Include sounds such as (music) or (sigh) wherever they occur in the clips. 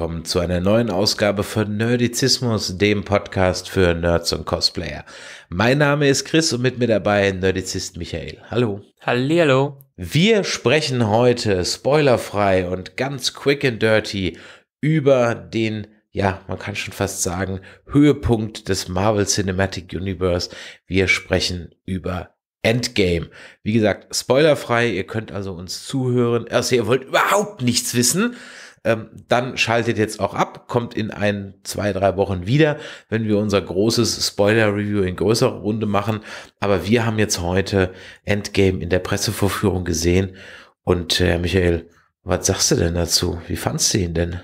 willkommen zu einer neuen Ausgabe von Nerdizismus, dem Podcast für Nerds und Cosplayer. Mein Name ist Chris und mit mir dabei Nerdizist Michael. Hallo. Hallo. Wir sprechen heute spoilerfrei und ganz quick and dirty über den ja, man kann schon fast sagen, Höhepunkt des Marvel Cinematic Universe. Wir sprechen über Endgame. Wie gesagt, spoilerfrei, ihr könnt also uns zuhören. Also ihr wollt überhaupt nichts wissen, ähm, dann schaltet jetzt auch ab, kommt in ein, zwei, drei Wochen wieder, wenn wir unser großes Spoiler-Review in größerer Runde machen. Aber wir haben jetzt heute Endgame in der Pressevorführung gesehen. Und äh, Michael, was sagst du denn dazu? Wie fandst du ihn denn?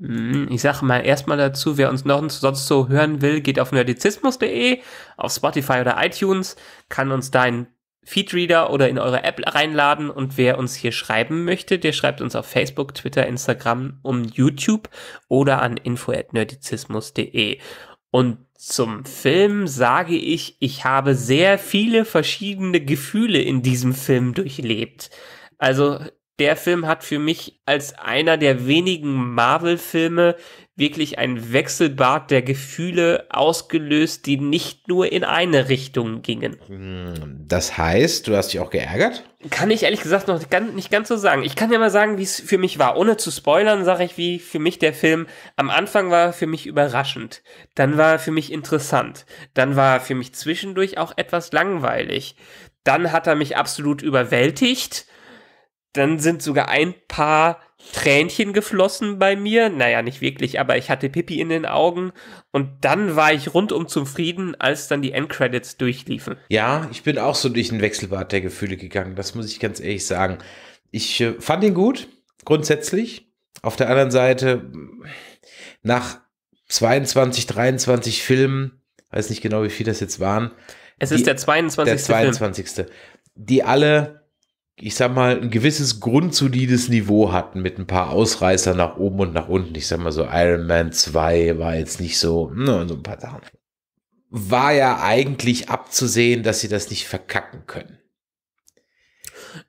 Hm, ich sage mal erstmal dazu, wer uns noch sonst so hören will, geht auf nerdizismus.de, auf Spotify oder iTunes, kann uns da ein Feedreader oder in eure App reinladen und wer uns hier schreiben möchte, der schreibt uns auf Facebook, Twitter, Instagram, um YouTube oder an info@nerdizismus.de. Und zum Film sage ich, ich habe sehr viele verschiedene Gefühle in diesem Film durchlebt. Also der Film hat für mich als einer der wenigen Marvel-Filme wirklich ein Wechselbad der Gefühle ausgelöst, die nicht nur in eine Richtung gingen. Hm, das heißt, du hast dich auch geärgert? Kann ich ehrlich gesagt noch nicht ganz so sagen. Ich kann ja mal sagen, wie es für mich war. Ohne zu spoilern, sage ich, wie für mich der Film am Anfang war für mich überraschend. Dann war er für mich interessant. Dann war er für mich zwischendurch auch etwas langweilig. Dann hat er mich absolut überwältigt dann sind sogar ein paar Tränchen geflossen bei mir. Naja, nicht wirklich, aber ich hatte Pippi in den Augen. Und dann war ich rundum zufrieden, als dann die Endcredits durchliefen. Ja, ich bin auch so durch ein Wechselbad der Gefühle gegangen. Das muss ich ganz ehrlich sagen. Ich äh, fand ihn gut, grundsätzlich. Auf der anderen Seite, nach 22, 23 Filmen, weiß nicht genau, wie viel das jetzt waren. Es ist die, der 22. Der 22. Film. Die alle ich sag mal, ein gewisses grundsolides Niveau hatten mit ein paar Ausreißer nach oben und nach unten. Ich sag mal so, Iron Man 2 war jetzt nicht so, ne, so ein paar Sachen. War ja eigentlich abzusehen, dass sie das nicht verkacken können.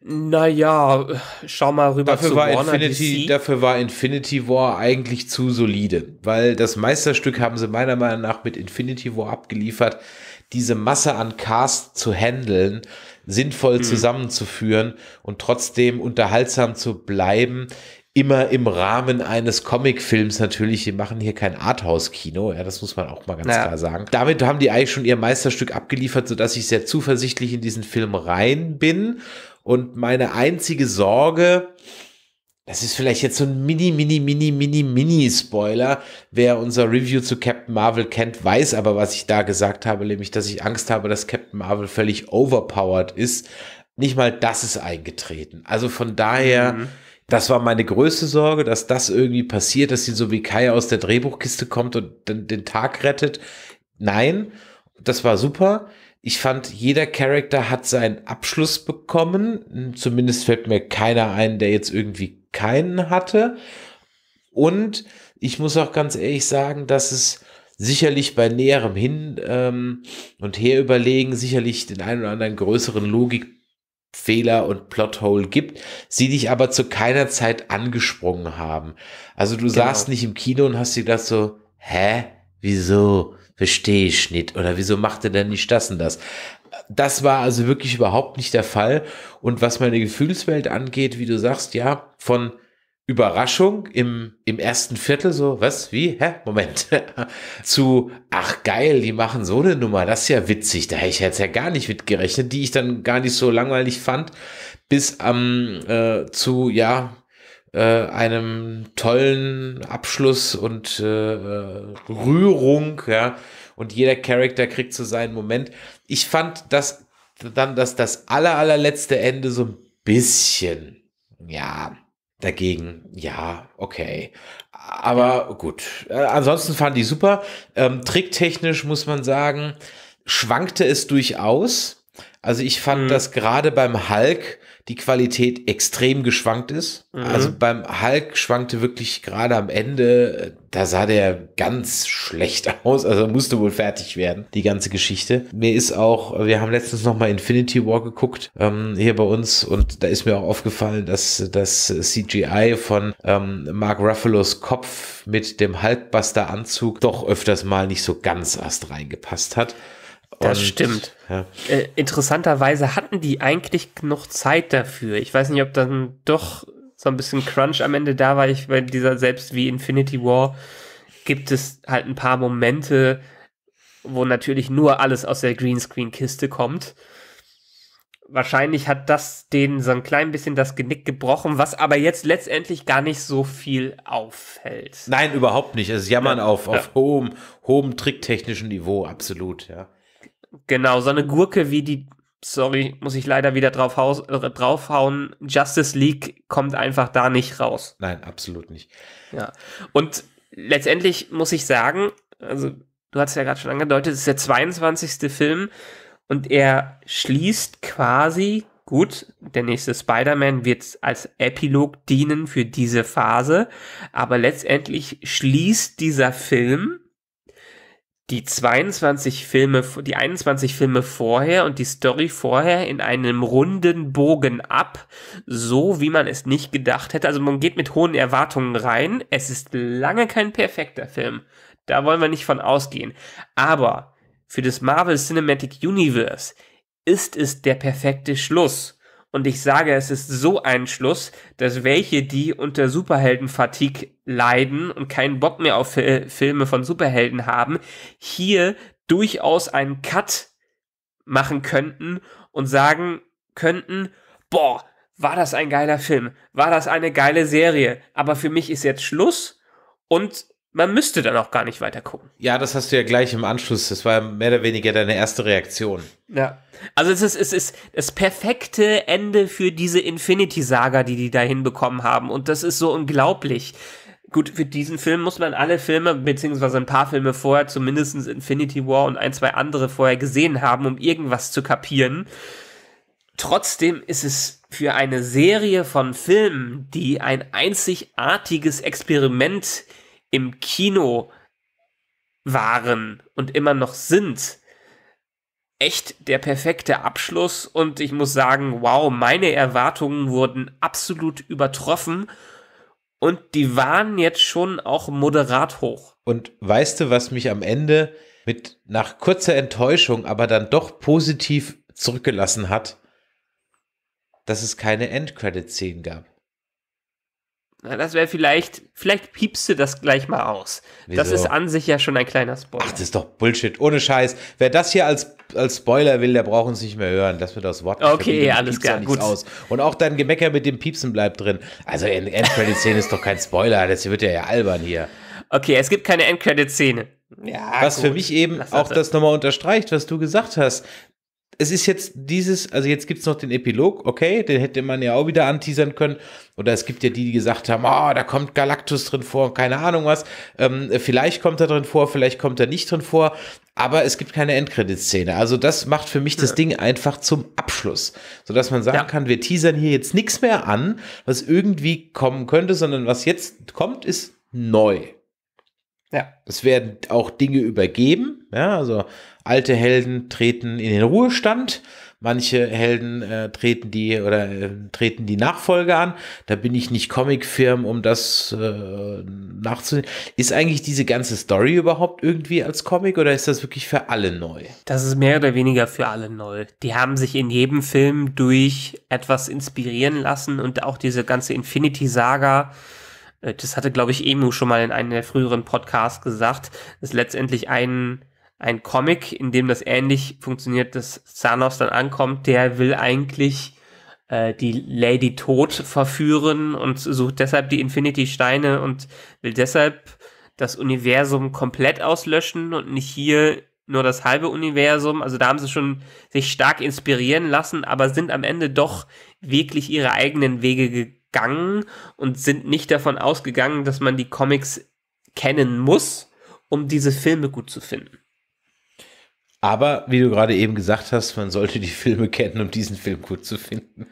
Naja, schau mal rüber dafür zu war Warner Infinity, DC. Dafür war Infinity War eigentlich zu solide, weil das Meisterstück haben sie meiner Meinung nach mit Infinity War abgeliefert, diese Masse an Cast zu handeln, sinnvoll mhm. zusammenzuführen und trotzdem unterhaltsam zu bleiben, immer im Rahmen eines Comicfilms natürlich. Wir machen hier kein Arthouse-Kino, ja, das muss man auch mal ganz naja. klar sagen. Damit haben die eigentlich schon ihr Meisterstück abgeliefert, sodass ich sehr zuversichtlich in diesen Film rein bin. Und meine einzige Sorge, das ist vielleicht jetzt so ein mini, mini, mini, mini, mini Spoiler. Wer unser Review zu Captain Marvel kennt, weiß aber, was ich da gesagt habe, nämlich, dass ich Angst habe, dass Captain Marvel völlig overpowered ist. Nicht mal das ist eingetreten. Also von daher, mhm. das war meine größte Sorge, dass das irgendwie passiert, dass sie so wie Kai aus der Drehbuchkiste kommt und den, den Tag rettet. Nein, das war super. Ich fand, jeder Charakter hat seinen Abschluss bekommen. Zumindest fällt mir keiner ein, der jetzt irgendwie keinen hatte. Und ich muss auch ganz ehrlich sagen, dass es sicherlich bei näherem Hin ähm, und Her überlegen sicherlich den einen oder anderen größeren Logikfehler und Plothole gibt, sie dich aber zu keiner Zeit angesprungen haben. Also du genau. saßt nicht im Kino und hast dir gedacht so, hä, wieso? verstehe ich nicht oder wieso macht er denn nicht das und das? Das war also wirklich überhaupt nicht der Fall. Und was meine Gefühlswelt angeht, wie du sagst, ja, von Überraschung im, im ersten Viertel, so, was, wie, hä, Moment, (laughs) zu, ach geil, die machen so eine Nummer, das ist ja witzig, da hätte ich jetzt ja gar nicht mitgerechnet, die ich dann gar nicht so langweilig fand, bis am, ähm, äh, zu, ja, äh, einem tollen Abschluss und äh, äh Rührung, ja. Und jeder Charakter kriegt so seinen Moment. Ich fand das dann, dass das aller, allerletzte Ende so ein bisschen, ja, dagegen, ja, okay. Aber gut. Äh, ansonsten fand ich super. Ähm, tricktechnisch muss man sagen, schwankte es durchaus. Also ich fand mhm. das gerade beim Hulk die Qualität extrem geschwankt ist. Mhm. Also beim Hulk schwankte wirklich gerade am Ende, äh, da sah der ganz schlecht (laughs) aus. Also musste wohl fertig werden, die ganze Geschichte. Mir ist auch, wir haben letztens nochmal Infinity War geguckt, ähm, hier bei uns, und da ist mir auch aufgefallen, dass das CGI von ähm, Mark Ruffalos Kopf mit dem Hulkbuster-Anzug doch öfters mal nicht so ganz erst reingepasst hat. Das und, stimmt. Ja. Äh, interessanterweise hatten die eigentlich genug Zeit dafür. Ich weiß nicht, ob dann doch so ein bisschen Crunch am Ende da war. Ich bei dieser selbst wie Infinity War gibt es halt ein paar Momente, wo natürlich nur alles aus der Greenscreen-Kiste kommt. Wahrscheinlich hat das denen so ein klein bisschen das Genick gebrochen, was aber jetzt letztendlich gar nicht so viel auffällt. Nein, überhaupt nicht. Es ist Jammern ja. auf, auf ja. hohem, hohem tricktechnischen Niveau, absolut, ja. Genau, so eine Gurke wie die, sorry, muss ich leider wieder drauf haus, äh, draufhauen, Justice League kommt einfach da nicht raus. Nein, absolut nicht. Ja, und letztendlich muss ich sagen, also du hast ja gerade schon angedeutet, es ist der 22. Film und er schließt quasi, gut, der nächste Spider-Man wird als Epilog dienen für diese Phase, aber letztendlich schließt dieser Film die 22 Filme, die 21 Filme vorher und die Story vorher in einem runden Bogen ab, so wie man es nicht gedacht hätte. Also man geht mit hohen Erwartungen rein. Es ist lange kein perfekter Film. Da wollen wir nicht von ausgehen. Aber für das Marvel Cinematic Universe ist es der perfekte Schluss. Und ich sage, es ist so ein Schluss, dass welche, die unter Superheldenfatigue leiden und keinen Bock mehr auf äh, Filme von Superhelden haben, hier durchaus einen Cut machen könnten und sagen könnten, boah, war das ein geiler Film, war das eine geile Serie, aber für mich ist jetzt Schluss und man müsste dann auch gar nicht weiter gucken. Ja, das hast du ja gleich im Anschluss. Das war mehr oder weniger deine erste Reaktion. Ja. Also es ist, es ist das perfekte Ende für diese Infinity-Saga, die die da hinbekommen haben. Und das ist so unglaublich. Gut, für diesen Film muss man alle Filme, beziehungsweise ein paar Filme vorher, zumindest Infinity War und ein, zwei andere vorher gesehen haben, um irgendwas zu kapieren. Trotzdem ist es für eine Serie von Filmen, die ein einzigartiges Experiment im Kino waren und immer noch sind, echt der perfekte Abschluss. Und ich muss sagen, wow, meine Erwartungen wurden absolut übertroffen. Und die waren jetzt schon auch moderat hoch. Und weißt du, was mich am Ende mit nach kurzer Enttäuschung, aber dann doch positiv zurückgelassen hat? Dass es keine Endcredit-Szenen gab. Na, das wäre vielleicht, vielleicht piepst du das gleich mal aus. Wieso? Das ist an sich ja schon ein kleiner Spoiler. Ach, das ist doch Bullshit, ohne Scheiß. Wer das hier als, als Spoiler will, der braucht uns nicht mehr hören. Lass mir das Wort nicht Okay, alles klar, gut. Aus. Und auch dein Gemecker mit dem Piepsen bleibt drin. Also in Endcredit-Szene ist doch kein Spoiler, das wird ja, ja albern hier. Okay, es gibt keine Endcredit-Szene. Ja, was gut. für mich eben das auch das nochmal unterstreicht, was du gesagt hast es ist jetzt dieses, also jetzt gibt es noch den Epilog, okay, den hätte man ja auch wieder anteasern können. Oder es gibt ja die, die gesagt haben, oh, da kommt Galactus drin vor, keine Ahnung was. Ähm, vielleicht kommt er drin vor, vielleicht kommt er nicht drin vor, aber es gibt keine Endkreditszene. Also das macht für mich das Ding einfach zum Abschluss, sodass man sagen ja. kann, wir teasern hier jetzt nichts mehr an, was irgendwie kommen könnte, sondern was jetzt kommt, ist neu. Ja. Es werden auch Dinge übergeben. Ja, also alte Helden treten in den Ruhestand. Manche Helden äh, treten die oder äh, treten die Nachfolge an. Da bin ich nicht Comicfirm, um das äh, nachzunehmen. Ist eigentlich diese ganze Story überhaupt irgendwie als Comic oder ist das wirklich für alle neu? Das ist mehr oder weniger für alle neu. Die haben sich in jedem Film durch etwas inspirieren lassen und auch diese ganze Infinity Saga äh, das hatte, glaube ich, Emu schon mal in einem der früheren Podcasts gesagt, ist letztendlich ein, ein Comic, in dem das ähnlich funktioniert, dass Thanos dann ankommt, der will eigentlich äh, die Lady Tod verführen und sucht deshalb die Infinity Steine und will deshalb das Universum komplett auslöschen und nicht hier nur das halbe Universum. Also da haben sie schon sich stark inspirieren lassen, aber sind am Ende doch wirklich ihre eigenen Wege gegangen gegangen und sind nicht davon ausgegangen, dass man die Comics kennen muss, um diese Filme gut zu finden. Aber wie du gerade eben gesagt hast, man sollte die Filme kennen, um diesen Film gut zu finden.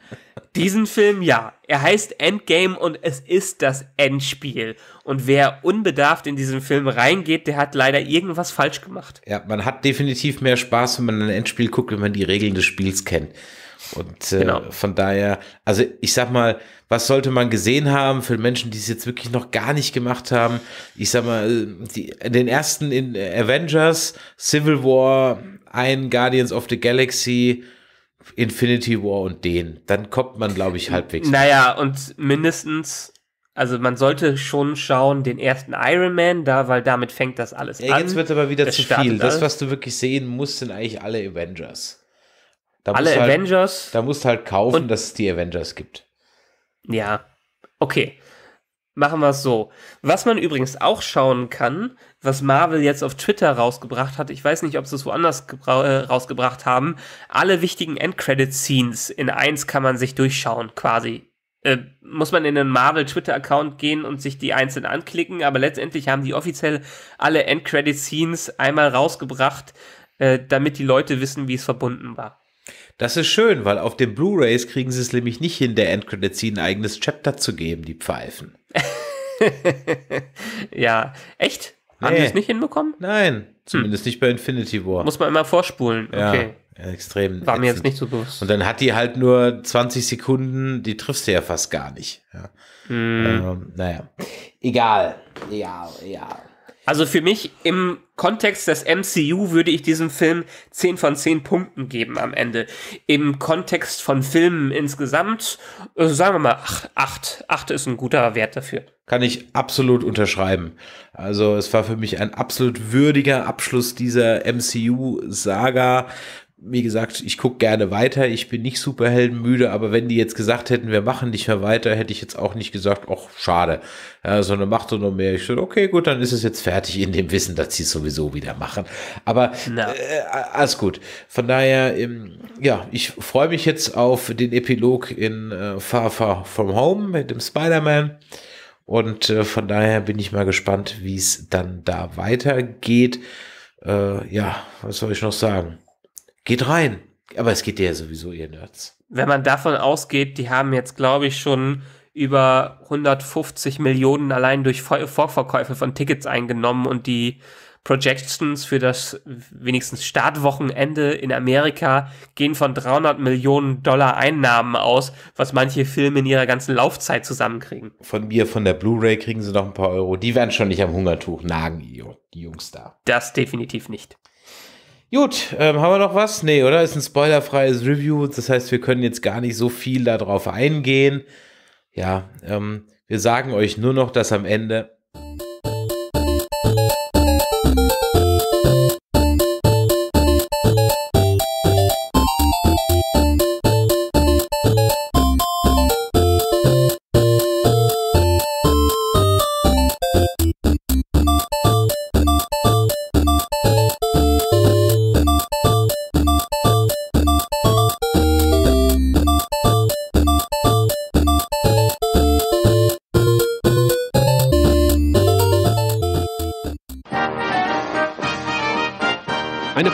Diesen Film ja. Er heißt Endgame und es ist das Endspiel. Und wer unbedarft in diesen Film reingeht, der hat leider irgendwas falsch gemacht. Ja, man hat definitiv mehr Spaß, wenn man ein Endspiel guckt, wenn man die Regeln des Spiels kennt. Und äh, genau. von daher, also ich sag mal, was sollte man gesehen haben für Menschen, die es jetzt wirklich noch gar nicht gemacht haben? Ich sag mal, äh, die, den ersten in Avengers, Civil War, ein Guardians of the Galaxy, Infinity War und den. Dann kommt man, glaube ich, halbwegs. Naja, und mindestens, also man sollte schon schauen, den ersten Iron Man da, weil damit fängt das alles ja, an. Jetzt wird aber wieder das zu viel. Alles. Das, was du wirklich sehen musst, sind eigentlich alle Avengers. Da Alle halt- Avengers. da musst du halt kaufen, dass es die Avengers gibt. Ja, okay. Machen wir es so. Was man übrigens auch schauen kann, was Marvel jetzt auf Twitter rausgebracht hat, ich weiß nicht, ob sie es woanders äh, rausgebracht haben, alle wichtigen Endcredit-Scenes in eins kann man sich durchschauen, quasi. Äh, muss man in einen Marvel Twitter-Account gehen und sich die einzeln anklicken, aber letztendlich haben die offiziell alle Endcredit-Scenes einmal rausgebracht, äh, damit die Leute wissen, wie es verbunden war. Das ist schön, weil auf den Blu-rays kriegen sie es nämlich nicht hin, der Endcredit Scene ein eigenes Chapter zu geben, die Pfeifen. (laughs) ja, echt? Nee. Haben die es nicht hinbekommen? Nein, zumindest hm. nicht bei Infinity War. Muss man immer vorspulen. Okay. Ja. Extrem. War mir jetzt nicht so bewusst. Und dann hat die halt nur 20 Sekunden, die triffst du ja fast gar nicht. Ja. Mm. Ähm, naja. Egal, egal, egal. Also für mich im Kontext des MCU würde ich diesem Film 10 von 10 Punkten geben am Ende. Im Kontext von Filmen insgesamt, äh, sagen wir mal, 8, 8, 8 ist ein guter Wert dafür. Kann ich absolut unterschreiben. Also es war für mich ein absolut würdiger Abschluss dieser MCU-Saga wie gesagt, ich gucke gerne weiter, ich bin nicht superheldenmüde, aber wenn die jetzt gesagt hätten, wir machen nicht mehr weiter, hätte ich jetzt auch nicht gesagt, ach, schade, ja, sondern macht doch noch mehr. Ich so, okay, gut, dann ist es jetzt fertig in dem Wissen, dass sie es sowieso wieder machen. Aber äh, alles gut. Von daher, ähm, ja, ich freue mich jetzt auf den Epilog in äh, Far Far From Home mit dem Spider-Man. Und äh, von daher bin ich mal gespannt, wie es dann da weitergeht. Äh, ja, was soll ich noch sagen? Geht rein. Aber es geht dir ja sowieso, ihr Nerds. Wenn man davon ausgeht, die haben jetzt, glaube ich, schon über 150 Millionen allein durch Vorverkäufe von Tickets eingenommen und die Projections für das wenigstens Startwochenende in Amerika gehen von 300 Millionen Dollar Einnahmen aus, was manche Filme in ihrer ganzen Laufzeit zusammenkriegen. Von mir, von der Blu-ray kriegen sie noch ein paar Euro. Die werden schon nicht am Hungertuch nagen, die Jungs da. Das definitiv nicht. Gut, ähm, haben wir noch was? Nee, oder? Ist ein spoilerfreies Review. Das heißt, wir können jetzt gar nicht so viel darauf eingehen. Ja, ähm, wir sagen euch nur noch, dass am Ende